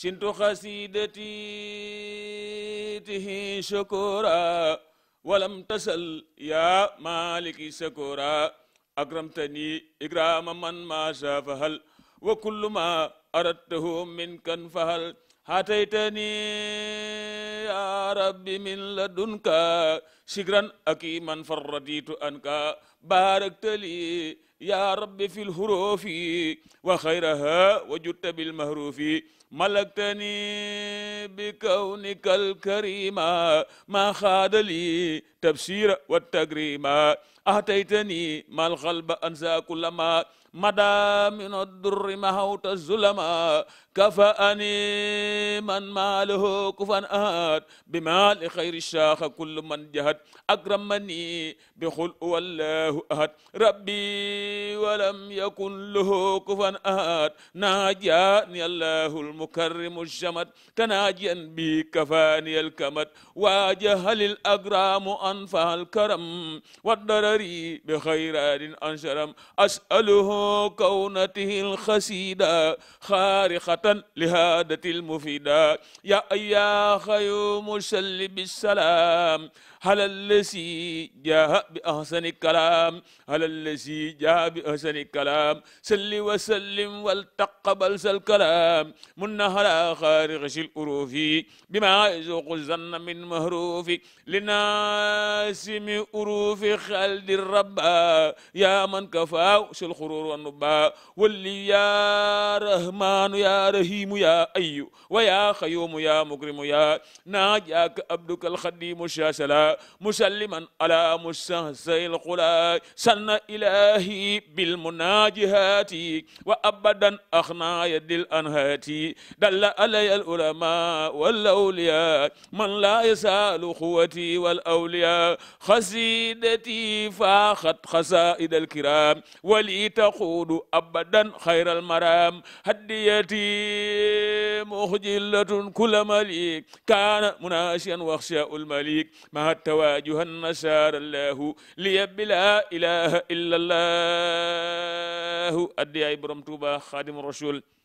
شنت خسيدته شكورا ولم تسل يا مالك شكورا أكرمتني إكرام من ما شافهل وكل ما أردته منك فهل هاتيتني يا رب من لدنك شكرا أكيما فرديت أنك باركت لي يا رب في الحروف وخيرها وجدت بالمهروف ملكتني بكونك الكريم ما خاد لي تفسير والتقريم أهتيتني ما القلب أنسى كلما مدى من الضر مهوت الظلم كفأني من ماله كفا آت بمال خير الشاخ كل من جهد أكرمني بخلق والله أهد ربي ولم يكن له كفا أحد ناجاني الله المكرم الشمد تناجيا بي كفاني الكمد واجه للأقرام أنفه الكرم والضرري بخيرات أنشرم أسأله كونته الخسيدة خارقة لهادة المفيدة يا أيا خير مسل بالسلام هل الذي جاء بأحسن الكلام هل الذي جاء الأصحاب أحسن الكلام سلي وسلم والتقبل سل الكلام منهر خارج الأروف بما يزوق الزن من مهروف لناسم أروف خالد الربا يا من كفى الخرور والنبا واللي يا رحمن يا رحيم يا أي ويا خيوم يا مكرم يا ناجاك عبدك الخديم الشاشلا مسلما على مستهزئ القلا سن إلهي بالمناجهات وأبدا أخنا يد الأنهات دل علي العلماء والأولياء من لا يسال أخوتي والأولياء خسيدتي فاخت خسائد الكرام ولي تقود أبدا خير المرام هديتي مخجلة كل مليك كان مناشيا واخشاء المليك مع التواجه النشار الله ليب لا إله إلا الله أدي إبرام توبا خادم الرسول